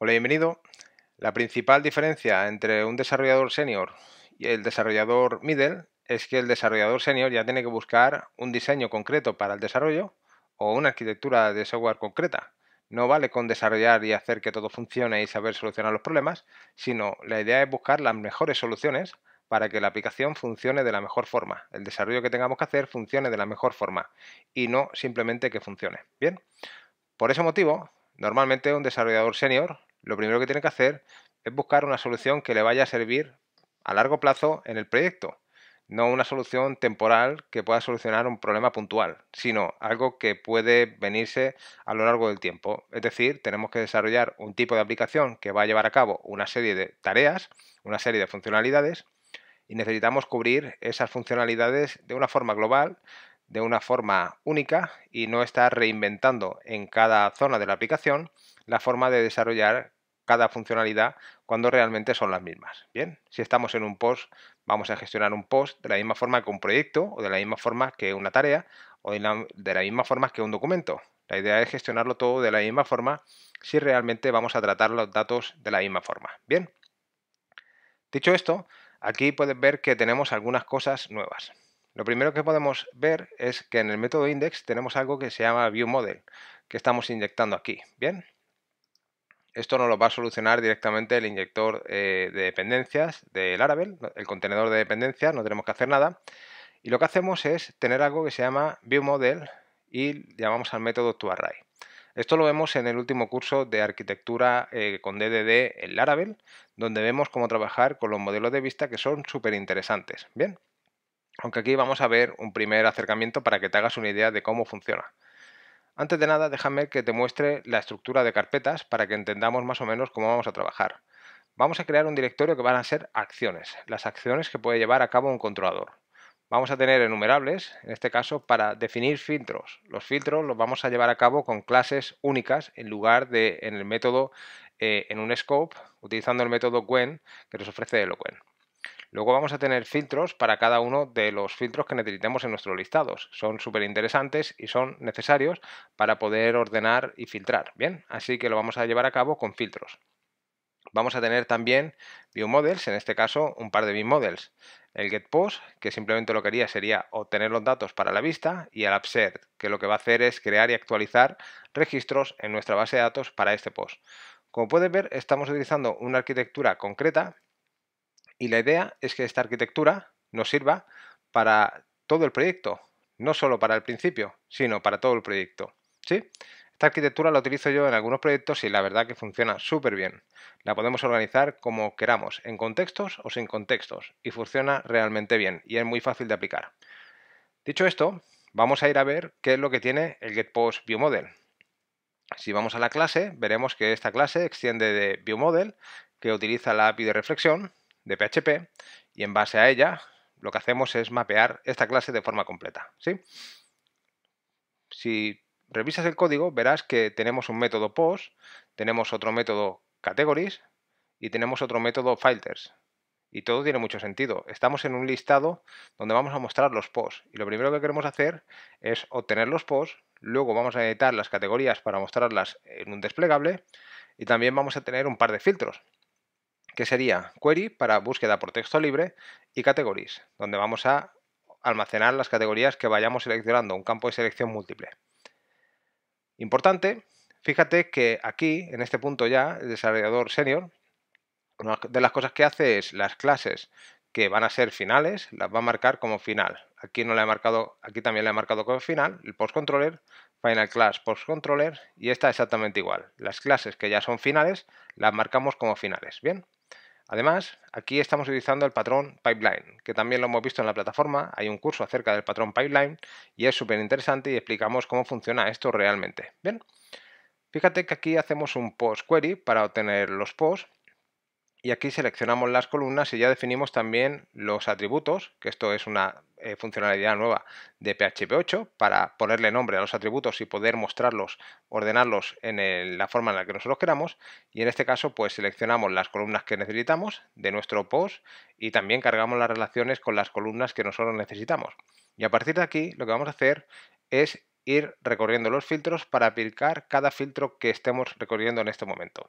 Hola, bienvenido. La principal diferencia entre un desarrollador senior y el desarrollador middle es que el desarrollador senior ya tiene que buscar un diseño concreto para el desarrollo o una arquitectura de software concreta. No vale con desarrollar y hacer que todo funcione y saber solucionar los problemas, sino la idea es buscar las mejores soluciones para que la aplicación funcione de la mejor forma, el desarrollo que tengamos que hacer funcione de la mejor forma y no simplemente que funcione. Bien, por ese motivo, normalmente un desarrollador senior lo primero que tiene que hacer es buscar una solución que le vaya a servir a largo plazo en el proyecto, no una solución temporal que pueda solucionar un problema puntual, sino algo que puede venirse a lo largo del tiempo. Es decir, tenemos que desarrollar un tipo de aplicación que va a llevar a cabo una serie de tareas, una serie de funcionalidades, y necesitamos cubrir esas funcionalidades de una forma global, de una forma única, y no estar reinventando en cada zona de la aplicación la forma de desarrollar cada funcionalidad cuando realmente son las mismas. Bien, si estamos en un post, vamos a gestionar un post de la misma forma que un proyecto o de la misma forma que una tarea o de la, misma forma que un documento. La idea es gestionarlo todo de la misma forma si realmente vamos a tratar los datos de la misma forma. Bien, dicho esto, aquí puedes ver que tenemos algunas cosas nuevas. Lo primero que podemos ver es que en el método index tenemos algo que se llama view model que estamos inyectando aquí. Bien, esto nos lo va a solucionar directamente el inyector eh, de dependencias del Laravel, el contenedor de dependencias, no tenemos que hacer nada. Y lo que hacemos es tener algo que se llama ViewModel y llamamos al método toArray. Esto lo vemos en el último curso de arquitectura eh, con DDD en Laravel, donde vemos cómo trabajar con los modelos de vista que son súper interesantes. Bien, aunque aquí vamos a ver un primer acercamiento para que te hagas una idea de cómo funciona. Antes de nada, déjame que te muestre la estructura de carpetas para que entendamos más o menos cómo vamos a trabajar. Vamos a crear un directorio que van a ser acciones, las acciones que puede llevar a cabo un controlador. Vamos a tener enumerables, en este caso, para definir filtros. Los filtros los vamos a llevar a cabo con clases únicas en lugar de en el método eh, en un scope, utilizando el método when que nos ofrece Eloquen. Luego vamos a tener filtros para cada uno de los filtros que necesitemos en nuestros listados. Son súper interesantes y son necesarios para poder ordenar y filtrar. Bien, así que lo vamos a llevar a cabo con filtros. Vamos a tener también view models, en este caso un par de view models. El get post, que simplemente lo que haría sería obtener los datos para la vista, y el upset, que lo que va a hacer es crear y actualizar registros en nuestra base de datos para este post. Como pueden ver, estamos utilizando una arquitectura concreta y la idea es que esta arquitectura nos sirva para todo el proyecto, no solo para el principio, sino para todo el proyecto. ¿Sí? Esta arquitectura la utilizo yo en algunos proyectos y la verdad que funciona súper bien. La podemos organizar como queramos, en contextos o sin contextos, y funciona realmente bien y es muy fácil de aplicar. Dicho esto, vamos a ir a ver qué es lo que tiene el GetPostViewModel. Si vamos a la clase, veremos que esta clase extiende de ViewModel, que utiliza la API de reflexión, de PHP y en base a ella lo que hacemos es mapear esta clase de forma completa. Si revisas el código verás que tenemos un método post, tenemos otro método categories y tenemos otro método filters. Y todo tiene mucho sentido. Estamos en un listado donde vamos a mostrar los posts. Y lo primero que queremos hacer es obtener los posts, luego vamos a editar las categorías para mostrarlas en un desplegable y también vamos a tener un par de filtros que sería query para búsqueda por texto libre y categories, donde vamos a almacenar las categorías que vayamos seleccionando, un campo de selección múltiple. Importante, fíjate que aquí, en este punto ya, el desarrollador senior, una de las cosas que hace es las clases que van a ser finales, las va a marcar como final. Aquí, no la he marcado, aquí también la he marcado como final, el post controller, final class post controller, y está exactamente igual. Las clases que ya son finales, las marcamos como finales. Bien. Además, aquí estamos utilizando el patrón pipeline, que también lo hemos visto en la plataforma, hay un curso acerca del patrón pipeline y es súper interesante y explicamos cómo funciona esto realmente. Bien, fíjate que aquí hacemos un post query para obtener los posts y aquí seleccionamos las columnas y ya definimos también los atributos, que esto es una eh, funcionalidad nueva de PHP 8 para ponerle nombre a los atributos y poder mostrarlos, ordenarlos en la forma en la que nosotros queramos. Y en este caso, pues seleccionamos las columnas que necesitamos de nuestro post y también cargamos las relaciones con las columnas que nosotros necesitamos. Y a partir de aquí, lo que vamos a hacer es ir recorriendo los filtros para aplicar cada filtro que estemos recorriendo en este momento.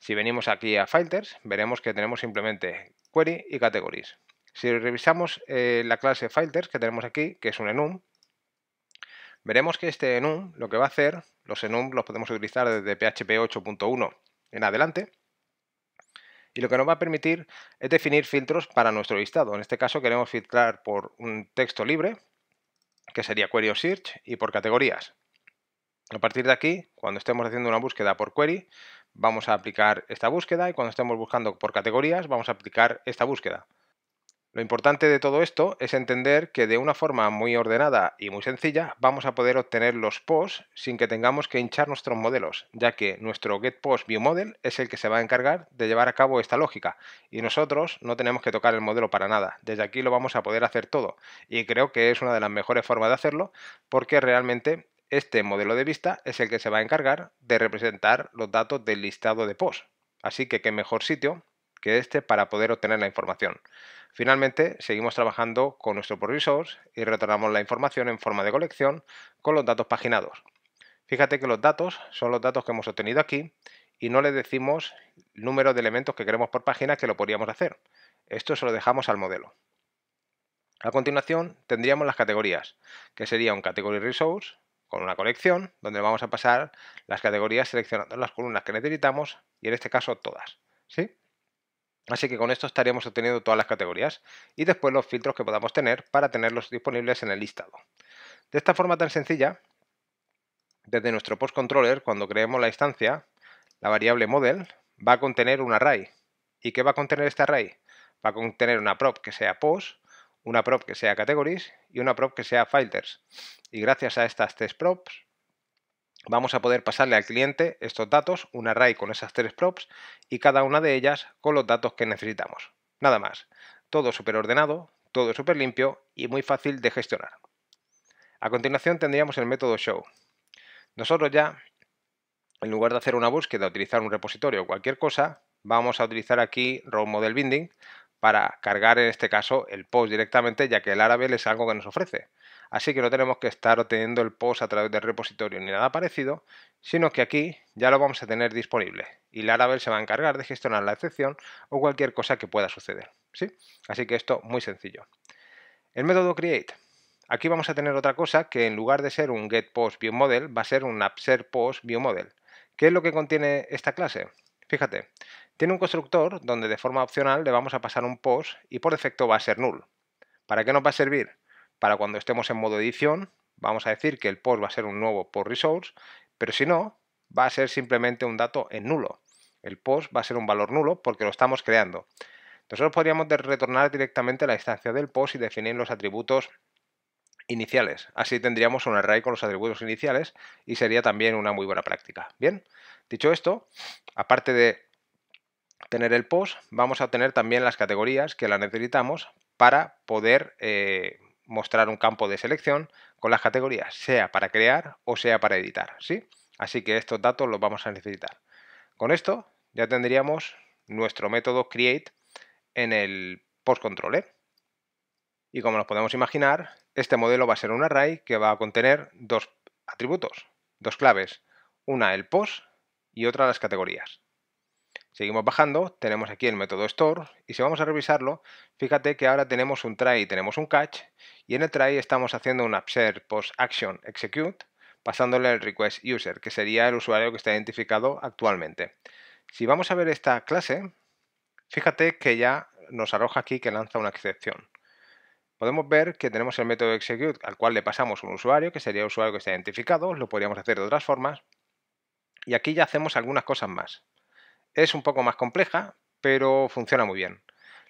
Si venimos aquí a Filters, veremos que tenemos simplemente Query y Categories. Si revisamos eh, la clase Filters que tenemos aquí, que es un enum, veremos que este enum lo que va a hacer, los enum los podemos utilizar desde PHP 8.1 en adelante, y lo que nos va a permitir es definir filtros para nuestro listado. En este caso queremos filtrar por un texto libre, que sería Query o Search, y por categorías. A partir de aquí, cuando estemos haciendo una búsqueda por query, vamos a aplicar esta búsqueda y cuando estemos buscando por categorías vamos a aplicar esta búsqueda. Lo importante de todo esto es entender que de una forma muy ordenada y muy sencilla vamos a poder obtener los posts sin que tengamos que hinchar nuestros modelos, ya que nuestro model es el que se va a encargar de llevar a cabo esta lógica y nosotros no tenemos que tocar el modelo para nada. Desde aquí lo vamos a poder hacer todo y creo que es una de las mejores formas de hacerlo porque realmente este modelo de vista es el que se va a encargar de representar los datos del listado de post. Así que qué mejor sitio que este para poder obtener la información. Finalmente, seguimos trabajando con nuestro post resource y retornamos la información en forma de colección con los datos paginados. Fíjate que los datos son los datos que hemos obtenido aquí y no le decimos el número de elementos que queremos por página que lo podríamos hacer. Esto se lo dejamos al modelo. A continuación, tendríamos las categorías, que sería un category resource, con una colección donde vamos a pasar las categorías seleccionando las columnas que necesitamos y en este caso todas. ¿sí? Así que con esto estaríamos obteniendo todas las categorías y después los filtros que podamos tener para tenerlos disponibles en el listado. De esta forma tan sencilla, desde nuestro post controller, cuando creemos la instancia, la variable model va a contener un array. ¿Y qué va a contener este array? Va a contener una prop que sea post una prop que sea categories y una prop que sea filters. Y gracias a estas tres props vamos a poder pasarle al cliente estos datos, un array con esas tres props y cada una de ellas con los datos que necesitamos. Nada más. Todo súper ordenado, todo súper limpio y muy fácil de gestionar. A continuación tendríamos el método show. Nosotros ya, en lugar de hacer una búsqueda, utilizar un repositorio o cualquier cosa, vamos a utilizar aquí Role Model Binding para cargar en este caso el post directamente, ya que el Laravel es algo que nos ofrece. Así que no tenemos que estar obteniendo el post a través del repositorio ni nada parecido, sino que aquí ya lo vamos a tener disponible y Laravel se va a encargar de gestionar la excepción o cualquier cosa que pueda suceder. ¿sí? Así que esto muy sencillo. El método create. Aquí vamos a tener otra cosa que en lugar de ser un getPostViewModel va a ser un model. ¿Qué es lo que contiene esta clase? Fíjate, tiene un constructor donde de forma opcional le vamos a pasar un post y por defecto va a ser null. ¿Para qué nos va a servir? Para cuando estemos en modo edición, vamos a decir que el post va a ser un nuevo post resource, pero si no, va a ser simplemente un dato en nulo. El post va a ser un valor nulo porque lo estamos creando. Nosotros podríamos retornar directamente a la instancia del post y definir los atributos iniciales. Así tendríamos un array con los atributos iniciales y sería también una muy buena práctica. Bien, dicho esto, aparte de tener el post, vamos a tener también las categorías que las necesitamos para poder eh, mostrar un campo de selección con las categorías, sea para crear o sea para editar, ¿sí? Así que estos datos los vamos a necesitar. Con esto ya tendríamos nuestro método create en el post controller. ¿eh? Y como nos podemos imaginar, este modelo va a ser un array que va a contener dos atributos, dos claves, una el post y otra las categorías. Seguimos bajando, tenemos aquí el método store y si vamos a revisarlo, fíjate que ahora tenemos un try y tenemos un catch y en el try estamos haciendo un upsert post action execute pasándole el request user, que sería el usuario que está identificado actualmente. Si vamos a ver esta clase, fíjate que ya nos arroja aquí que lanza una excepción. Podemos ver que tenemos el método execute al cual le pasamos un usuario, que sería el usuario que está identificado, lo podríamos hacer de otras formas, y aquí ya hacemos algunas cosas más. Es un poco más compleja, pero funciona muy bien.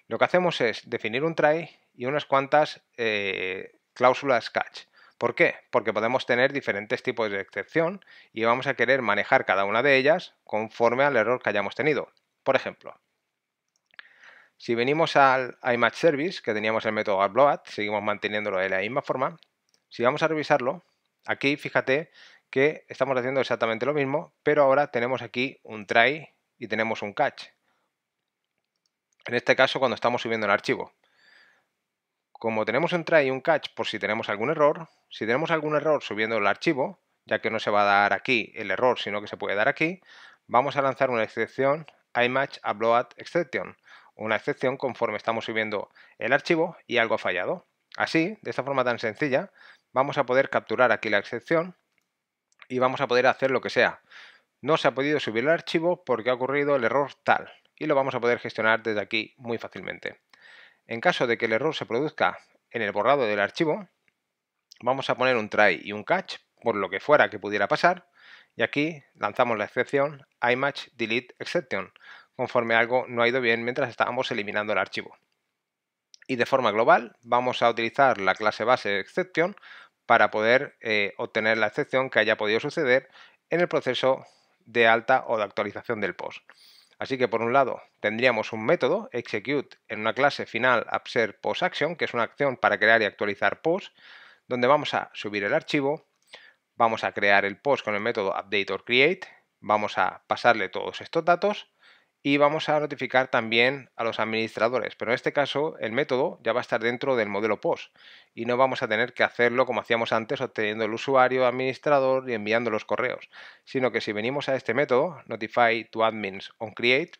Lo que hacemos es definir un try y unas cuantas eh, cláusulas catch. ¿Por qué? Porque podemos tener diferentes tipos de excepción y vamos a querer manejar cada una de ellas conforme al error que hayamos tenido. Por ejemplo, si venimos al image service que teníamos el método upload, seguimos manteniéndolo de la misma forma. Si vamos a revisarlo, aquí fíjate que estamos haciendo exactamente lo mismo, pero ahora tenemos aquí un try y tenemos un catch. En este caso, cuando estamos subiendo el archivo. Como tenemos un try y un catch por si tenemos algún error, si tenemos algún error subiendo el archivo, ya que no se va a dar aquí el error, sino que se puede dar aquí, vamos a lanzar una excepción iMatch Exception, una excepción conforme estamos subiendo el archivo y algo ha fallado. Así, de esta forma tan sencilla, vamos a poder capturar aquí la excepción y vamos a poder hacer lo que sea no se ha podido subir el archivo porque ha ocurrido el error tal y lo vamos a poder gestionar desde aquí muy fácilmente. En caso de que el error se produzca en el borrado del archivo, vamos a poner un try y un catch por lo que fuera que pudiera pasar y aquí lanzamos la excepción match delete exception conforme algo no ha ido bien mientras estábamos eliminando el archivo. Y de forma global vamos a utilizar la clase base exception para poder eh, obtener la excepción que haya podido suceder en el proceso de alta o de actualización del post. Así que por un lado tendríamos un método execute en una clase final Abser post action, que es una acción para crear y actualizar post, donde vamos a subir el archivo, vamos a crear el post con el método update or create, vamos a pasarle todos estos datos y vamos a notificar también a los administradores, pero en este caso el método ya va a estar dentro del modelo POST y no vamos a tener que hacerlo como hacíamos antes obteniendo el usuario administrador y enviando los correos, sino que si venimos a este método, notify to admins on create,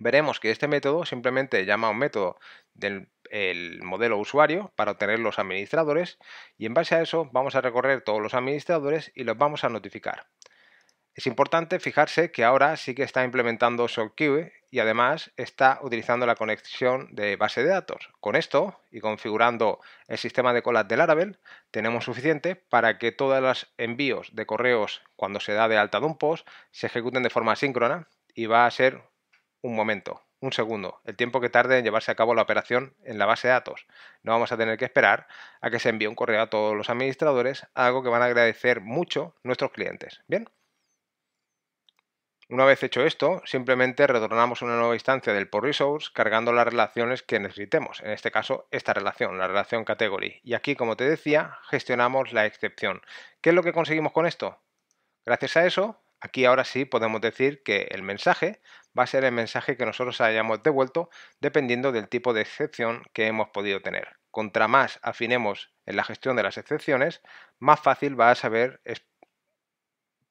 veremos que este método simplemente llama un método del modelo usuario para obtener los administradores y en base a eso vamos a recorrer todos los administradores y los vamos a notificar. Es importante fijarse que ahora sí que está implementando Queue e y además está utilizando la conexión de base de datos. Con esto y configurando el sistema de colas del Laravel, tenemos suficiente para que todos los envíos de correos cuando se da de alta de un post se ejecuten de forma síncrona y va a ser un momento, un segundo, el tiempo que tarde en llevarse a cabo la operación en la base de datos. No vamos a tener que esperar a que se envíe un correo a todos los administradores, algo que van a agradecer mucho nuestros clientes. Bien. Una vez hecho esto, simplemente retornamos una nueva instancia del por resource cargando las relaciones que necesitemos, en este caso esta relación, la relación category. Y aquí, como te decía, gestionamos la excepción. ¿Qué es lo que conseguimos con esto? Gracias a eso, aquí ahora sí podemos decir que el mensaje va a ser el mensaje que nosotros hayamos devuelto dependiendo del tipo de excepción que hemos podido tener. Contra más afinemos en la gestión de las excepciones, más fácil va a saber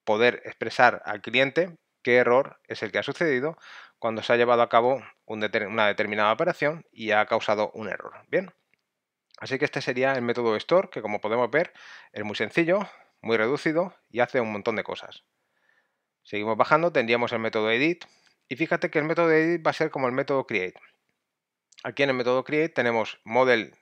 poder expresar al cliente qué error es el que ha sucedido cuando se ha llevado a cabo una determinada operación y ha causado un error. Bien, así que este sería el método store que como podemos ver es muy sencillo, muy reducido y hace un montón de cosas. Seguimos bajando, tendríamos el método edit y fíjate que el método edit va a ser como el método create. Aquí en el método create tenemos model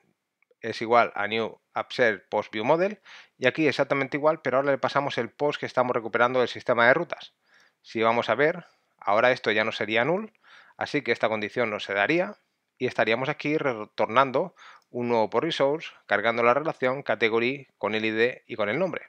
es igual a new upsell post view model y aquí exactamente igual pero ahora le pasamos el post que estamos recuperando del sistema de rutas. Si vamos a ver, ahora esto ya no sería null, así que esta condición no se daría y estaríamos aquí retornando un nuevo por resource cargando la relación category con el id y con el nombre.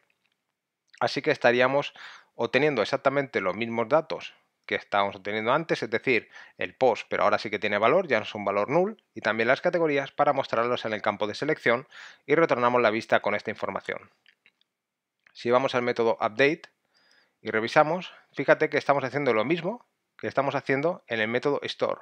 Así que estaríamos obteniendo exactamente los mismos datos que estábamos obteniendo antes, es decir, el post, pero ahora sí que tiene valor, ya no es un valor null, y también las categorías para mostrarlos en el campo de selección y retornamos la vista con esta información. Si vamos al método update y revisamos, fíjate que estamos haciendo lo mismo que estamos haciendo en el método store.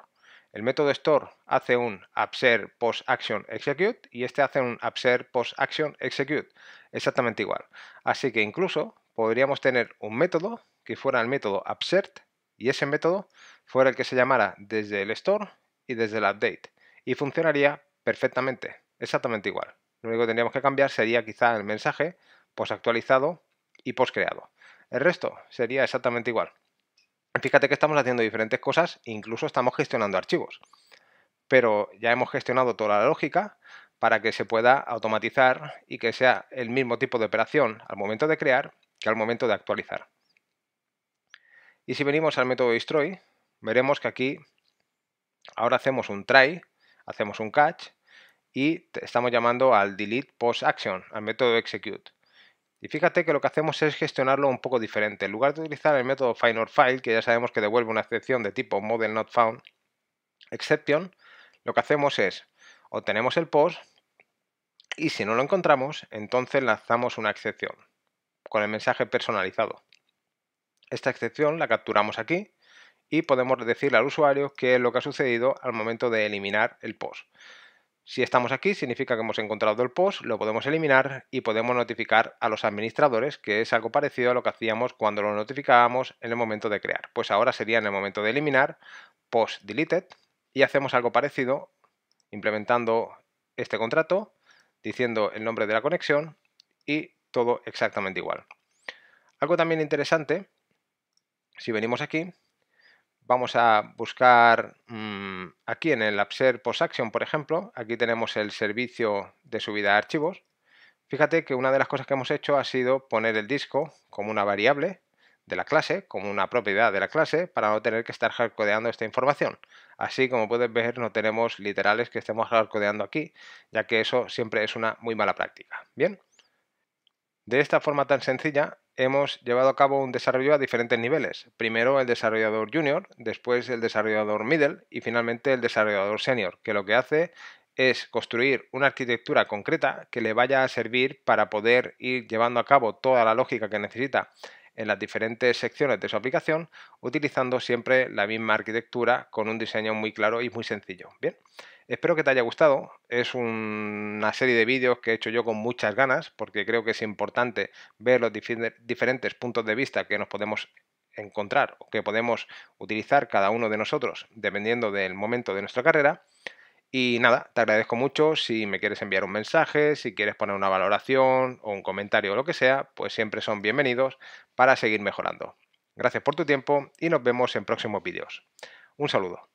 El método store hace un abser post action execute y este hace un abser post action execute, exactamente igual. Así que incluso podríamos tener un método que fuera el método absert y ese método fuera el que se llamara desde el store y desde el update y funcionaría perfectamente, exactamente igual. Lo único que tendríamos que cambiar sería quizá el mensaje post actualizado y post creado. El resto sería exactamente igual. Fíjate que estamos haciendo diferentes cosas, incluso estamos gestionando archivos. Pero ya hemos gestionado toda la lógica para que se pueda automatizar y que sea el mismo tipo de operación al momento de crear que al momento de actualizar. Y si venimos al método destroy, veremos que aquí ahora hacemos un try, hacemos un catch y estamos llamando al delete post action, al método execute. Y fíjate que lo que hacemos es gestionarlo un poco diferente. En lugar de utilizar el método findOrFile, file, que ya sabemos que devuelve una excepción de tipo model not found exception, lo que hacemos es obtenemos el post y si no lo encontramos, entonces lanzamos una excepción con el mensaje personalizado. Esta excepción la capturamos aquí y podemos decirle al usuario qué es lo que ha sucedido al momento de eliminar el post. Si estamos aquí, significa que hemos encontrado el post, lo podemos eliminar y podemos notificar a los administradores, que es algo parecido a lo que hacíamos cuando lo notificábamos en el momento de crear. Pues ahora sería en el momento de eliminar, post deleted, y hacemos algo parecido implementando este contrato, diciendo el nombre de la conexión y todo exactamente igual. Algo también interesante, si venimos aquí, vamos a buscar mm, aquí en el Upser Post Action, por ejemplo, aquí tenemos el servicio de subida de archivos. Fíjate que una de las cosas que hemos hecho ha sido poner el disco como una variable de la clase, como una propiedad de la clase, para no tener que estar hardcodeando esta información. Así como puedes ver, no tenemos literales que estemos hardcodeando aquí, ya que eso siempre es una muy mala práctica. Bien. De esta forma tan sencilla, hemos llevado a cabo un desarrollo a diferentes niveles. Primero el desarrollador junior, después el desarrollador middle y finalmente el desarrollador senior, que lo que hace es construir una arquitectura concreta que le vaya a servir para poder ir llevando a cabo toda la lógica que necesita en las diferentes secciones de su aplicación, utilizando siempre la misma arquitectura con un diseño muy claro y muy sencillo. Bien, Espero que te haya gustado. Es una serie de vídeos que he hecho yo con muchas ganas, porque creo que es importante ver los diferentes puntos de vista que nos podemos encontrar o que podemos utilizar cada uno de nosotros, dependiendo del momento de nuestra carrera. Y nada, te agradezco mucho si me quieres enviar un mensaje, si quieres poner una valoración o un comentario o lo que sea, pues siempre son bienvenidos para seguir mejorando. Gracias por tu tiempo y nos vemos en próximos vídeos. Un saludo.